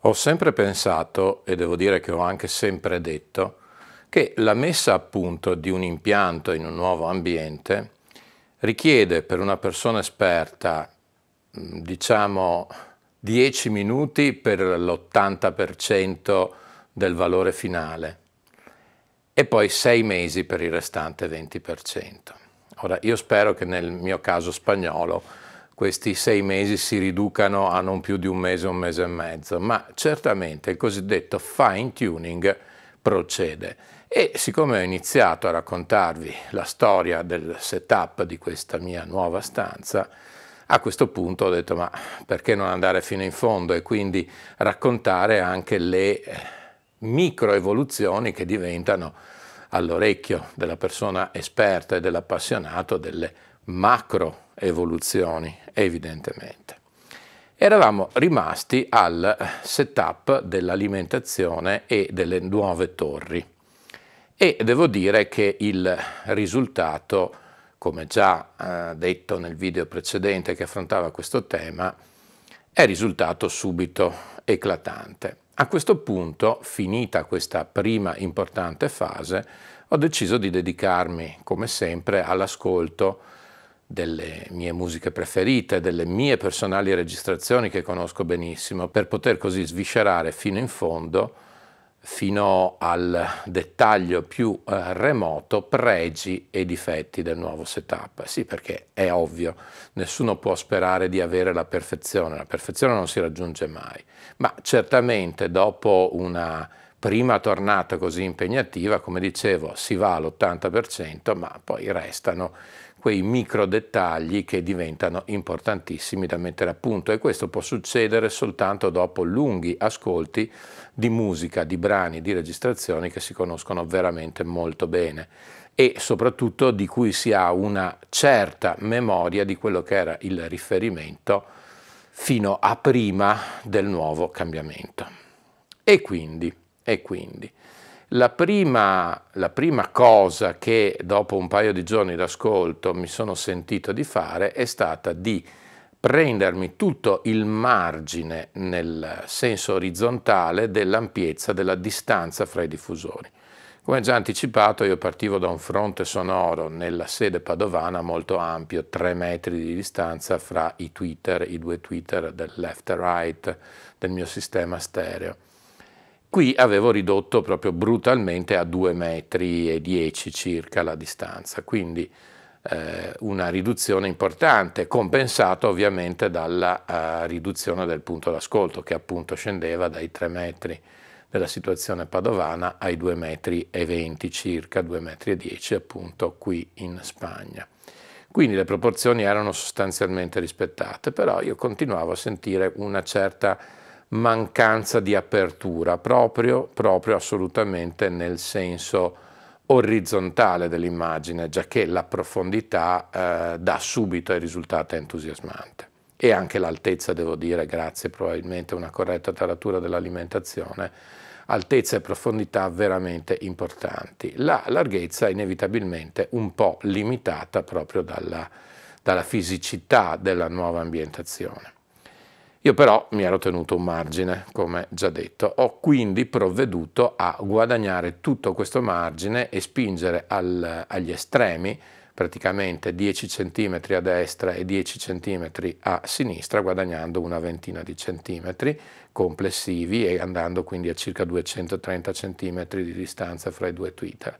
Ho sempre pensato, e devo dire che ho anche sempre detto, che la messa a punto di un impianto in un nuovo ambiente richiede per una persona esperta, mm, diciamo, 10 minuti per l'80% del valore finale e poi 6 mesi per il restante 20%. Ora, io spero che nel mio caso spagnolo questi sei mesi si riducano a non più di un mese, un mese e mezzo, ma certamente il cosiddetto fine tuning procede. E siccome ho iniziato a raccontarvi la storia del setup di questa mia nuova stanza, a questo punto ho detto ma perché non andare fino in fondo e quindi raccontare anche le eh, microevoluzioni che diventano all'orecchio della persona esperta e dell'appassionato delle macro evoluzioni, evidentemente. Eravamo rimasti al setup dell'alimentazione e delle nuove torri e devo dire che il risultato, come già eh, detto nel video precedente che affrontava questo tema, è risultato subito eclatante. A questo punto, finita questa prima importante fase, ho deciso di dedicarmi, come sempre, all'ascolto delle mie musiche preferite, delle mie personali registrazioni che conosco benissimo, per poter così sviscerare fino in fondo, fino al dettaglio più eh, remoto, pregi e difetti del nuovo setup. Sì, perché è ovvio, nessuno può sperare di avere la perfezione, la perfezione non si raggiunge mai, ma certamente dopo una prima tornata così impegnativa, come dicevo, si va all'80%, ma poi restano quei micro dettagli che diventano importantissimi da mettere a punto e questo può succedere soltanto dopo lunghi ascolti di musica, di brani, di registrazioni che si conoscono veramente molto bene e soprattutto di cui si ha una certa memoria di quello che era il riferimento fino a prima del nuovo cambiamento. E quindi, e quindi la prima, la prima, cosa che dopo un paio di giorni d'ascolto mi sono sentito di fare è stata di prendermi tutto il margine nel senso orizzontale dell'ampiezza della distanza fra i diffusori. Come già anticipato io partivo da un fronte sonoro nella sede padovana molto ampio, 3 metri di distanza fra i tweeter, i due Twitter del left e right del mio sistema stereo Qui avevo ridotto proprio brutalmente a 2,10 metri circa la distanza, quindi eh, una riduzione importante, compensata ovviamente dalla eh, riduzione del punto d'ascolto che appunto scendeva dai 3 metri della situazione padovana ai 2,20 metri circa, 2,10 metri appunto qui in Spagna. Quindi le proporzioni erano sostanzialmente rispettate, però io continuavo a sentire una certa mancanza di apertura, proprio, proprio assolutamente nel senso orizzontale dell'immagine, giacché la profondità eh, dà subito il risultato entusiasmante. E anche l'altezza, devo dire, grazie probabilmente a una corretta taratura dell'alimentazione, altezza e profondità veramente importanti. La larghezza inevitabilmente un po' limitata proprio dalla, dalla fisicità della nuova ambientazione. Io però mi ero tenuto un margine, come già detto, ho quindi provveduto a guadagnare tutto questo margine e spingere al, agli estremi praticamente 10 cm a destra e 10 cm a sinistra, guadagnando una ventina di centimetri complessivi e andando quindi a circa 230 cm di distanza fra i due Twitter.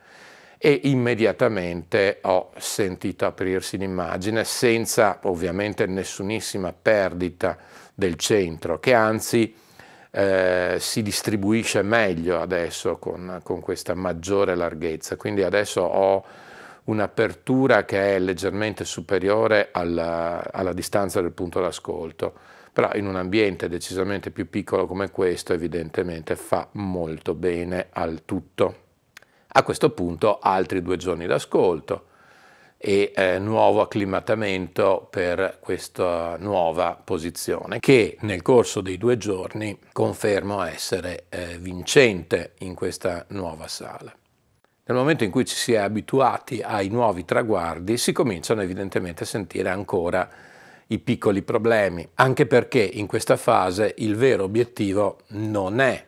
E immediatamente ho sentito aprirsi l'immagine senza ovviamente nessunissima perdita del centro, che anzi eh, si distribuisce meglio adesso con, con questa maggiore larghezza. Quindi adesso ho un'apertura che è leggermente superiore alla, alla distanza del punto d'ascolto, però in un ambiente decisamente più piccolo come questo evidentemente fa molto bene al tutto. A questo punto altri due giorni d'ascolto, e eh, nuovo acclimatamento per questa nuova posizione che nel corso dei due giorni confermo essere eh, vincente in questa nuova sala. Nel momento in cui ci si è abituati ai nuovi traguardi si cominciano evidentemente a sentire ancora i piccoli problemi, anche perché in questa fase il vero obiettivo non è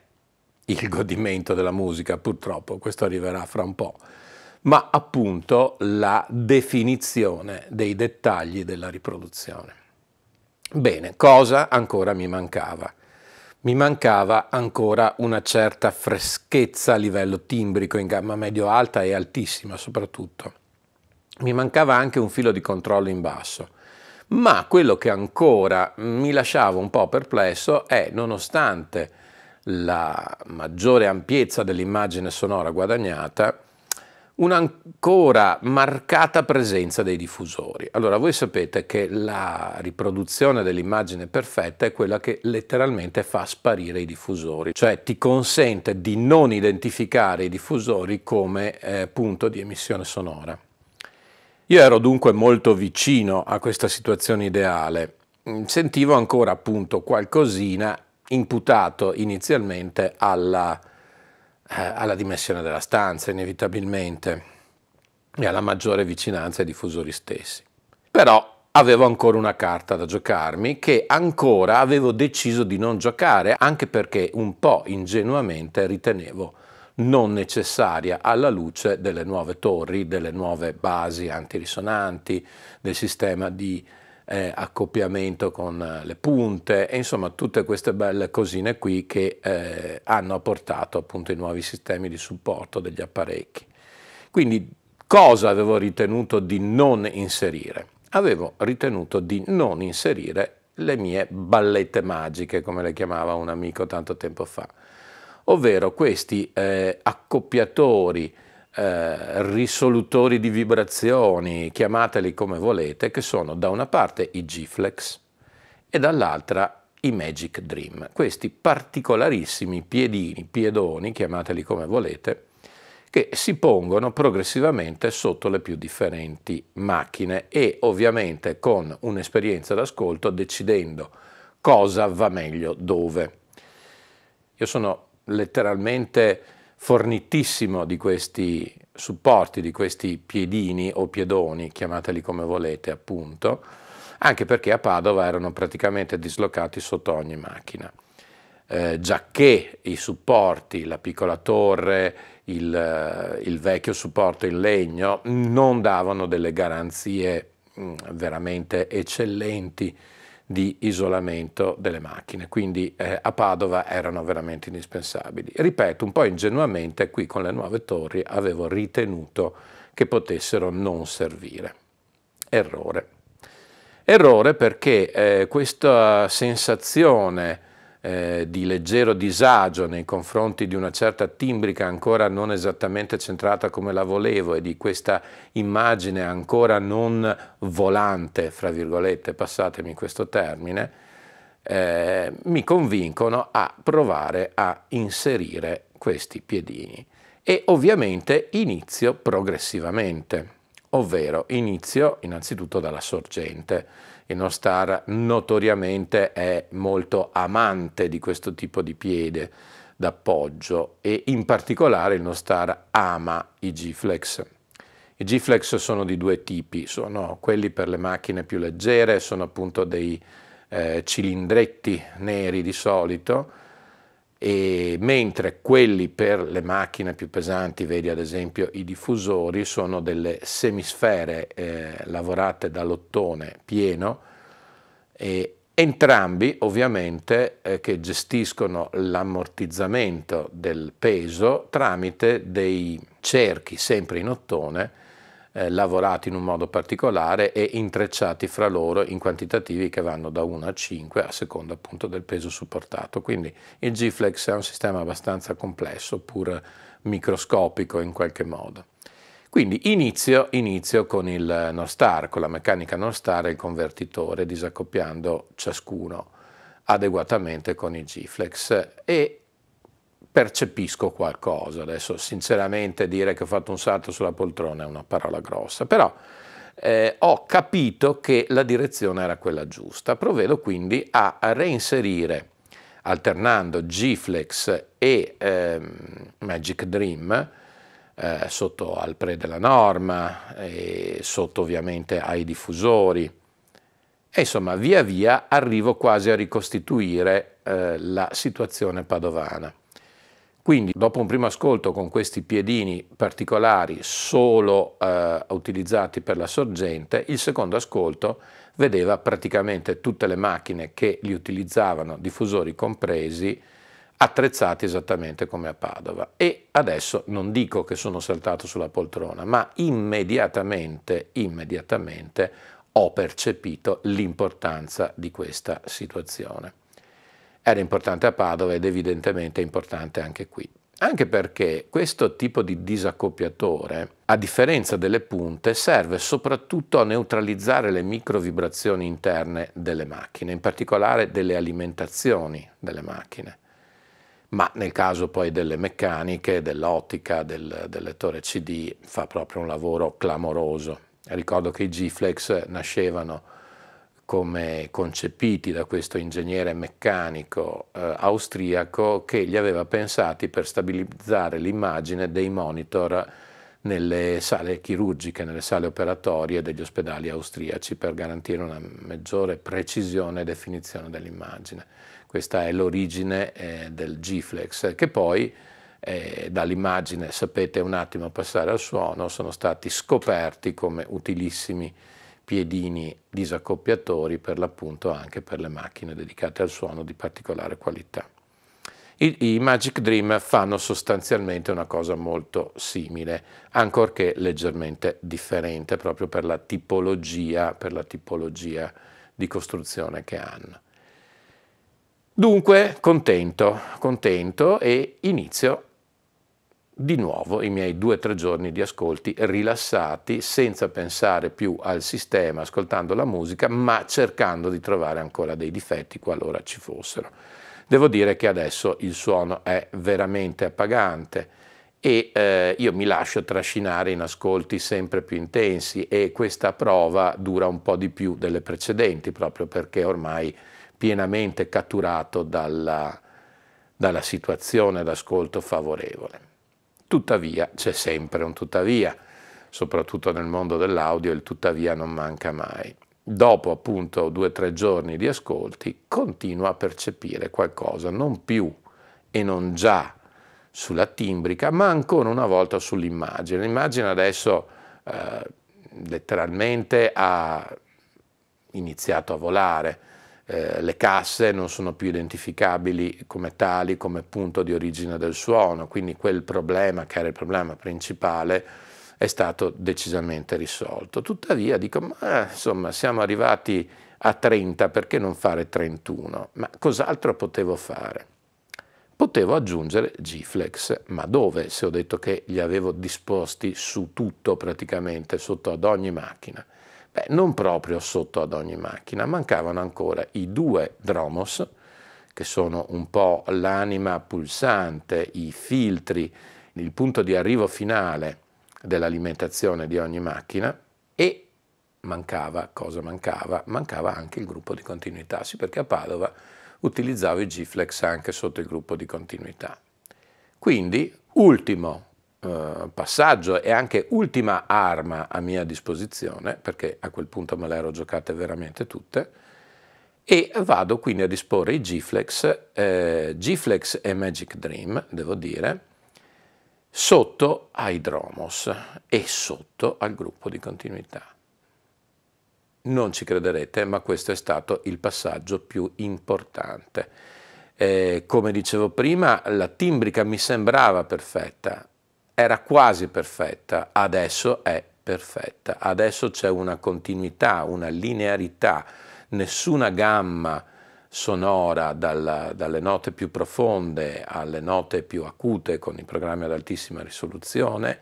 il godimento della musica, purtroppo questo arriverà fra un po', ma appunto la definizione dei dettagli della riproduzione. Bene, cosa ancora mi mancava? Mi mancava ancora una certa freschezza a livello timbrico in gamma medio-alta e altissima soprattutto. Mi mancava anche un filo di controllo in basso. Ma quello che ancora mi lasciava un po' perplesso è, nonostante la maggiore ampiezza dell'immagine sonora guadagnata, un'ancora marcata presenza dei diffusori. Allora, voi sapete che la riproduzione dell'immagine perfetta è quella che letteralmente fa sparire i diffusori, cioè ti consente di non identificare i diffusori come eh, punto di emissione sonora. Io ero dunque molto vicino a questa situazione ideale, mm, sentivo ancora appunto qualcosina imputato inizialmente alla eh, alla dimensione della stanza, inevitabilmente, e alla maggiore vicinanza ai diffusori stessi. Però avevo ancora una carta da giocarmi che ancora avevo deciso di non giocare, anche perché un po' ingenuamente ritenevo non necessaria alla luce delle nuove torri, delle nuove basi antirisonanti, del sistema di eh, accoppiamento con eh, le punte, e insomma tutte queste belle cosine qui che eh, hanno portato appunto i nuovi sistemi di supporto degli apparecchi. Quindi cosa avevo ritenuto di non inserire? Avevo ritenuto di non inserire le mie ballette magiche, come le chiamava un amico tanto tempo fa, ovvero questi eh, accoppiatori eh, risolutori di vibrazioni, chiamateli come volete, che sono da una parte i G-Flex e dall'altra i Magic Dream. Questi particolarissimi piedini, piedoni, chiamateli come volete, che si pongono progressivamente sotto le più differenti macchine e ovviamente con un'esperienza d'ascolto decidendo cosa va meglio dove. Io sono letteralmente fornitissimo di questi supporti, di questi piedini o piedoni, chiamateli come volete appunto, anche perché a Padova erano praticamente dislocati sotto ogni macchina. Eh, giacché i supporti, la piccola torre, il, eh, il, vecchio supporto in legno non davano delle garanzie mh, mm, veramente eccellenti di isolamento delle macchine, quindi eh, a Padova erano veramente indispensabili. Ripeto, un po' ingenuamente qui con le nuove torri avevo ritenuto che potessero non servire. Errore. Errore perché eh, questa sensazione eh, di leggero disagio nei confronti di una certa timbrica ancora non esattamente centrata come la volevo e di questa immagine ancora non volante, fra virgolette, passatemi questo termine, eh, mi convincono a provare a inserire questi piedini e ovviamente inizio progressivamente, ovvero inizio innanzitutto dalla sorgente il Nostar notoriamente è molto amante di questo tipo di piede d'appoggio e in particolare il Nostar ama i G-Flex. I G-Flex sono di due tipi, sono quelli per le macchine più leggere, sono appunto dei eh, cilindretti neri di solito, e mentre quelli per le macchine più pesanti, vedi ad esempio i diffusori, sono delle semisfere eh, lavorate dall'ottone pieno, e entrambi ovviamente eh, che gestiscono l'ammortizzamento del peso tramite dei cerchi sempre in ottone eh, lavorati in un modo particolare e intrecciati fra loro in quantitativi che vanno da 1 a 5 a seconda appunto del peso supportato. Quindi il G-Flex è un sistema abbastanza complesso, pur microscopico in qualche modo. Quindi inizio, inizio con il Northstar, con la meccanica Northstar e il convertitore, disaccoppiando ciascuno adeguatamente con il G-Flex e percepisco qualcosa. Adesso sinceramente dire che ho fatto un salto sulla poltrona è una parola grossa, però eh, ho capito che la direzione era quella giusta. Provvedo quindi a reinserire, alternando G-Flex e eh, Magic Dream, eh, sotto al pre della norma e sotto ovviamente ai diffusori. E insomma, via via arrivo quasi a ricostituire eh, la situazione padovana. Quindi dopo un primo ascolto con questi piedini particolari solo eh, utilizzati per la sorgente, il secondo ascolto vedeva praticamente tutte le macchine che li utilizzavano, diffusori compresi, attrezzati esattamente come a Padova. E adesso non dico che sono saltato sulla poltrona, ma immediatamente, immediatamente ho percepito l'importanza di questa situazione. Era importante a Padova ed evidentemente è importante anche qui. Anche perché questo tipo di disaccoppiatore, a differenza delle punte, serve soprattutto a neutralizzare le microvibrazioni interne delle macchine, in particolare delle alimentazioni delle macchine. Ma nel caso poi delle meccaniche, dell'ottica, del, del lettore CD, fa proprio un lavoro clamoroso. Ricordo che i G-Flex nascevano come concepiti da questo ingegnere meccanico eh, austriaco che li aveva pensati per stabilizzare l'immagine dei monitor nelle sale chirurgiche, nelle sale operatorie degli ospedali austriaci per garantire una maggiore precisione e definizione dell'immagine. Questa è l'origine eh, del G-Flex che poi eh, dall'immagine, sapete un attimo passare al suono, sono stati scoperti come utilissimi piedini disaccoppiatori per l'appunto anche per le macchine dedicate al suono di particolare qualità. I, I, Magic Dream fanno sostanzialmente una cosa molto simile, ancorché leggermente differente proprio per la tipologia, per la tipologia di costruzione che hanno. Dunque contento, contento e inizio di nuovo i miei due o tre giorni di ascolti rilassati, senza pensare più al sistema, ascoltando la musica, ma cercando di trovare ancora dei difetti qualora ci fossero. Devo dire che adesso il suono è veramente appagante e eh, io mi lascio trascinare in ascolti sempre più intensi e questa prova dura un po' di più delle precedenti, proprio perché ormai pienamente catturato dalla, dalla situazione d'ascolto favorevole. Tuttavia c'è sempre un tuttavia, soprattutto nel mondo dell'audio il tuttavia non manca mai. Dopo appunto due o tre giorni di ascolti continua a percepire qualcosa non più e non già sulla timbrica, ma ancora una volta sull'immagine. L'immagine adesso eh, letteralmente ha iniziato a volare, eh, le casse non sono più identificabili come tali, come punto di origine del suono, quindi quel problema che era il problema principale è stato decisamente risolto. Tuttavia dico, ma insomma siamo arrivati a 30, perché non fare 31? Ma cos'altro potevo fare? Potevo aggiungere G-Flex, ma dove se ho detto che li avevo disposti su tutto praticamente, sotto ad ogni macchina? Beh, non proprio sotto ad ogni macchina, mancavano ancora i due dromos, che sono un po' l'anima pulsante, i filtri, il punto di arrivo finale dell'alimentazione di ogni macchina e mancava, cosa mancava? Mancava anche il gruppo di continuità, sì perché a Padova utilizzavo i G-Flex anche sotto il gruppo di continuità. Quindi, ultimo eh, passaggio e anche ultima arma a mia disposizione, perché a quel punto me le ero giocate veramente tutte, e vado quindi a disporre i G-Flex, eh, G-Flex e Magic Dream, devo dire, sotto ai Dromos e sotto al gruppo di continuità. Non ci crederete, ma questo è stato il passaggio più importante. Eh, come dicevo prima, la timbrica mi sembrava perfetta, era quasi perfetta, adesso è perfetta, adesso c'è una continuità, una linearità, nessuna gamma sonora dalla, dalle note più profonde alle note più acute con i programmi ad altissima risoluzione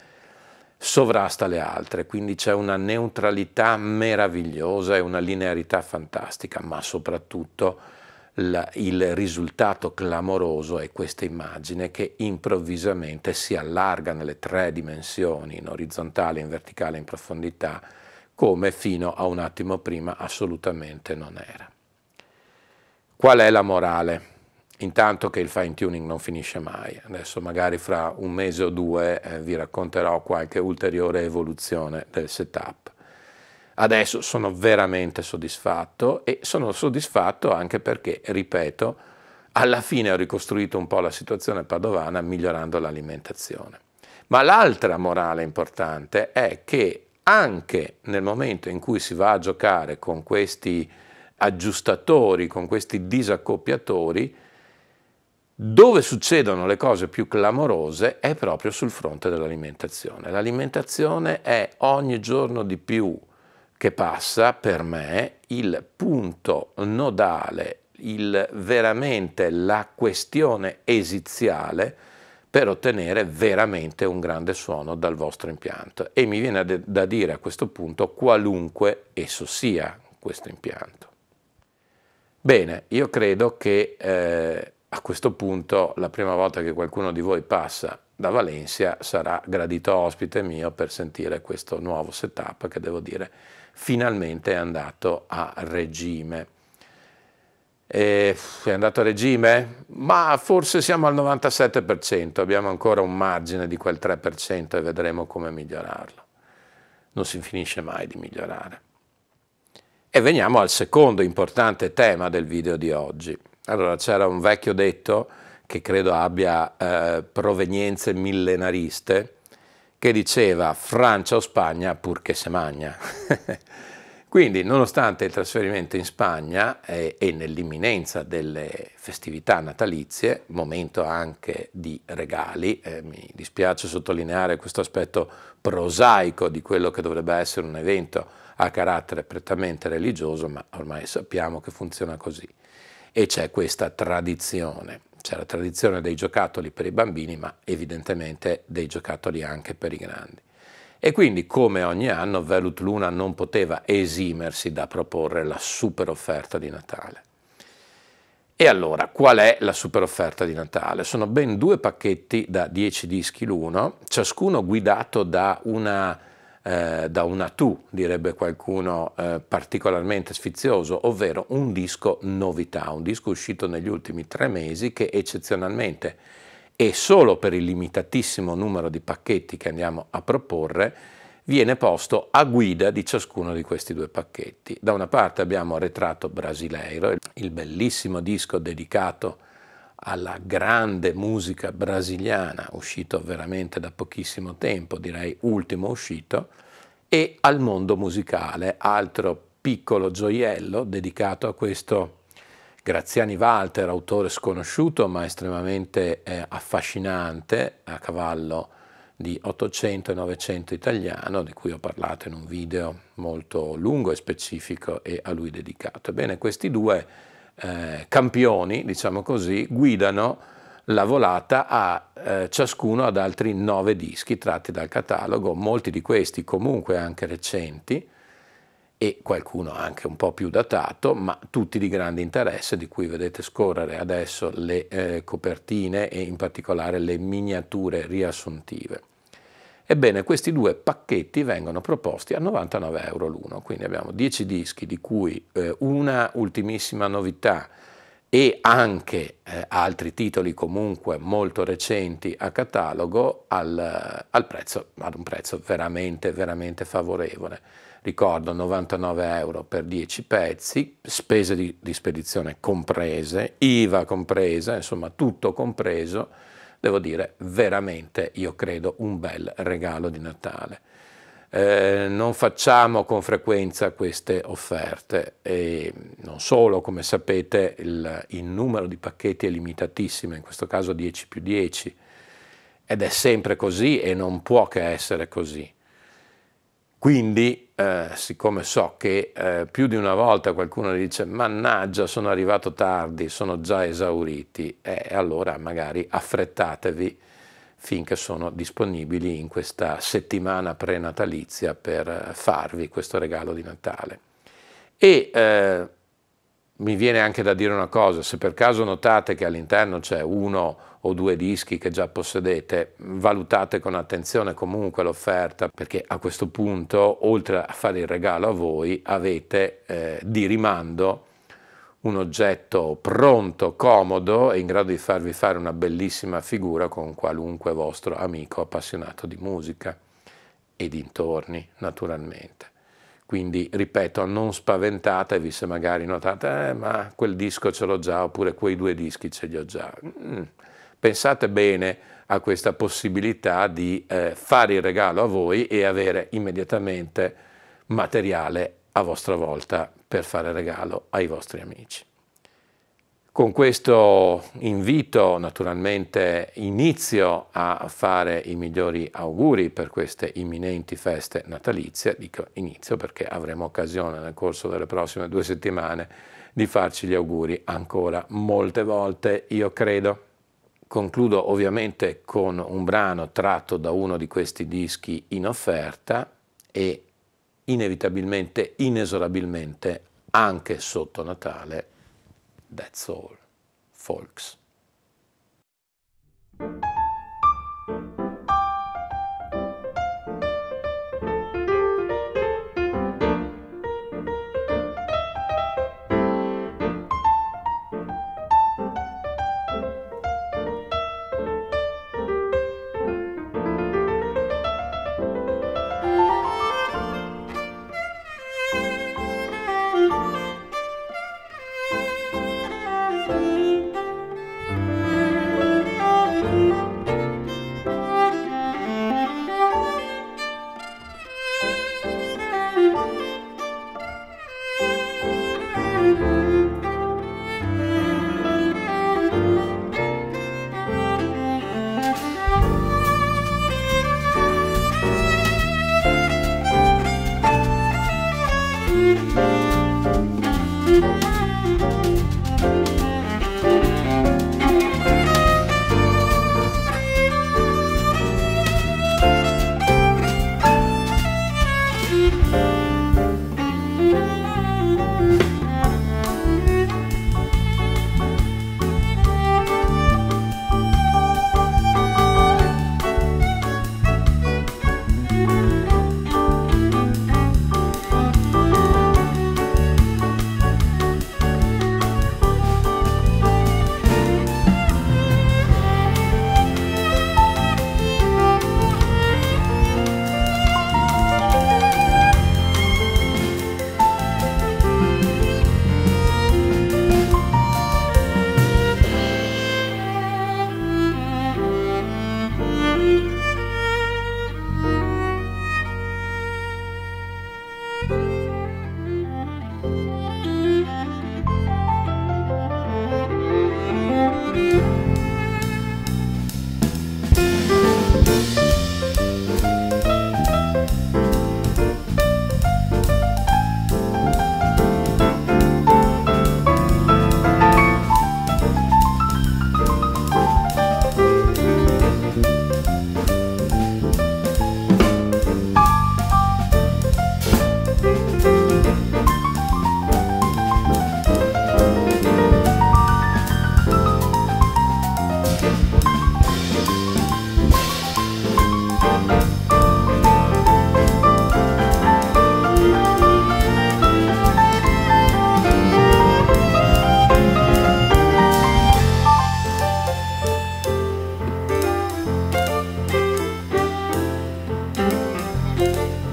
sovrasta le altre, quindi c'è una neutralità meravigliosa e una linearità fantastica, ma soprattutto la, il risultato clamoroso è questa immagine che improvvisamente si allarga nelle tre dimensioni, in orizzontale, in verticale, in profondità, come fino a un attimo prima assolutamente non era. Qual è la morale? Intanto che il fine tuning non finisce mai, adesso magari fra un mese o due eh, vi racconterò qualche ulteriore evoluzione del setup. Adesso sono veramente soddisfatto e sono soddisfatto anche perché, ripeto, alla fine ho ricostruito un po' la situazione padovana migliorando l'alimentazione. Ma l'altra morale importante è che anche nel momento in cui si va a giocare con questi aggiustatori, con questi disaccoppiatori, dove succedono le cose più clamorose è proprio sul fronte dell'alimentazione. L'alimentazione è ogni giorno di più che passa per me il punto nodale, il, veramente la questione esiziale per ottenere veramente un grande suono dal vostro impianto. E mi viene da dire a questo punto qualunque esso sia questo impianto. Bene, io credo che eh, a questo punto la prima volta che qualcuno di voi passa da Valencia sarà gradito ospite mio per sentire questo nuovo setup che devo dire finalmente è andato a regime. E è andato a regime? Ma forse siamo al 97%, abbiamo ancora un margine di quel 3% e vedremo come migliorarlo. Non si finisce mai di migliorare. E veniamo al secondo importante tema del video di oggi. Allora c'era un vecchio detto che credo abbia eh, provenienze millenariste, che diceva Francia o Spagna purché se magna. Quindi, nonostante il trasferimento in Spagna eh, e nell'imminenza delle festività natalizie, momento anche di regali, eh, mi dispiace sottolineare questo aspetto prosaico di quello che dovrebbe essere un evento a carattere prettamente religioso, ma ormai sappiamo che funziona così. E c'è questa tradizione. C'è la tradizione dei giocattoli per i bambini, ma evidentemente dei giocattoli anche per i grandi. E quindi, come ogni anno, Velut Luna non poteva esimersi da proporre la super offerta di Natale. E allora, qual è la super offerta di Natale? Sono ben due pacchetti da 10 dischi l'uno, ciascuno guidato da una eh, da una tu, direbbe qualcuno eh, particolarmente sfizioso, ovvero un disco novità, un disco uscito negli ultimi tre mesi che eccezionalmente e solo per il limitatissimo numero di pacchetti che andiamo a proporre viene posto a guida di ciascuno di questi due pacchetti. Da una parte abbiamo Retratto Brasileiro, il bellissimo disco dedicato alla grande musica brasiliana, uscito veramente da pochissimo tempo, direi ultimo uscito, e al mondo musicale, altro piccolo gioiello dedicato a questo Graziani Walter, autore sconosciuto ma estremamente eh, affascinante, a cavallo di 800 e 900 italiano, di cui ho parlato in un video molto lungo e specifico e a lui dedicato. Ebbene, questi due eh, campioni, diciamo così, guidano la volata a eh, ciascuno ad altri nove dischi tratti dal catalogo, molti di questi comunque anche recenti e qualcuno anche un po' più datato, ma tutti di grande interesse, di cui vedete scorrere adesso le eh, copertine e in particolare le miniature riassuntive. Ebbene, questi due pacchetti vengono proposti a 99 euro l'uno, quindi abbiamo 10 dischi di cui eh, una ultimissima novità e anche eh, altri titoli comunque molto recenti a catalogo al, al prezzo, ad un prezzo veramente, veramente favorevole. Ricordo 99 euro per 10 pezzi, spese di, di spedizione comprese, IVA compresa, insomma tutto compreso devo dire veramente, io credo, un bel regalo di Natale. Eh, non facciamo con frequenza queste offerte e non solo, come sapete, il, il numero di pacchetti è limitatissimo, in questo caso 10 più 10, ed è sempre così e non può che essere così. Quindi eh, siccome so che eh, più di una volta qualcuno dice mannaggia sono arrivato tardi, sono già esauriti, e eh, allora magari affrettatevi finché sono disponibili in questa settimana prenatalizia per eh, farvi questo regalo di Natale. E eh, mi viene anche da dire una cosa, se per caso notate che all'interno c'è uno o due dischi che già possedete, valutate con attenzione comunque l'offerta, perché a questo punto, oltre a fare il regalo a voi, avete eh, di rimando un oggetto pronto, comodo e in grado di farvi fare una bellissima figura con qualunque vostro amico appassionato di musica e dintorni, naturalmente. Quindi, ripeto, non spaventatevi se magari notate, eh, ma quel disco ce l'ho già oppure quei due dischi ce li ho già. Mm. Pensate bene a questa possibilità di eh, fare il regalo a voi e avere immediatamente materiale a vostra volta per fare regalo ai vostri amici. Con questo invito naturalmente inizio a fare i migliori auguri per queste imminenti feste natalizie, dico inizio perché avremo occasione nel corso delle prossime due settimane di farci gli auguri ancora molte volte, io credo. Concludo ovviamente con un brano tratto da uno di questi dischi in offerta e inevitabilmente, inesorabilmente, anche sotto Natale, That's all, folks. you